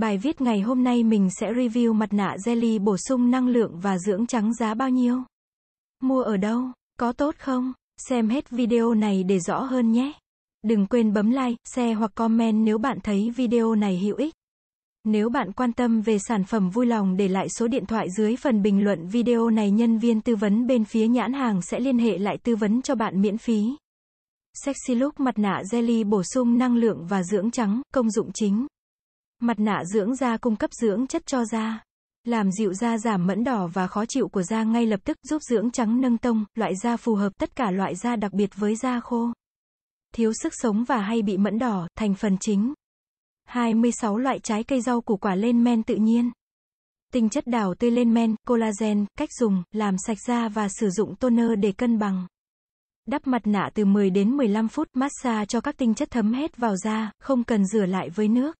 Bài viết ngày hôm nay mình sẽ review mặt nạ jelly bổ sung năng lượng và dưỡng trắng giá bao nhiêu. Mua ở đâu? Có tốt không? Xem hết video này để rõ hơn nhé. Đừng quên bấm like, share hoặc comment nếu bạn thấy video này hữu ích. Nếu bạn quan tâm về sản phẩm vui lòng để lại số điện thoại dưới phần bình luận video này nhân viên tư vấn bên phía nhãn hàng sẽ liên hệ lại tư vấn cho bạn miễn phí. Sexy Look mặt nạ jelly bổ sung năng lượng và dưỡng trắng, công dụng chính Mặt nạ dưỡng da cung cấp dưỡng chất cho da, làm dịu da giảm mẫn đỏ và khó chịu của da ngay lập tức, giúp dưỡng trắng nâng tông, loại da phù hợp tất cả loại da đặc biệt với da khô. Thiếu sức sống và hay bị mẫn đỏ, thành phần chính. 26 loại trái cây rau củ quả lên men tự nhiên. Tinh chất đào tươi lên men, collagen, cách dùng, làm sạch da và sử dụng toner để cân bằng. Đắp mặt nạ từ 10 đến 15 phút, massage cho các tinh chất thấm hết vào da, không cần rửa lại với nước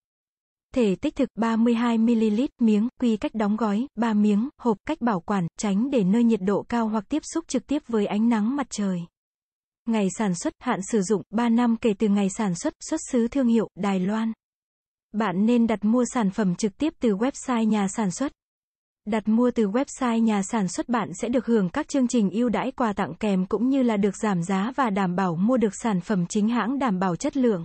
thể tích thực 32ml miếng, quy cách đóng gói, 3 miếng, hộp cách bảo quản, tránh để nơi nhiệt độ cao hoặc tiếp xúc trực tiếp với ánh nắng mặt trời. Ngày sản xuất, hạn sử dụng, 3 năm kể từ ngày sản xuất, xuất xứ thương hiệu, Đài Loan. Bạn nên đặt mua sản phẩm trực tiếp từ website nhà sản xuất. Đặt mua từ website nhà sản xuất bạn sẽ được hưởng các chương trình ưu đãi quà tặng kèm cũng như là được giảm giá và đảm bảo mua được sản phẩm chính hãng đảm bảo chất lượng.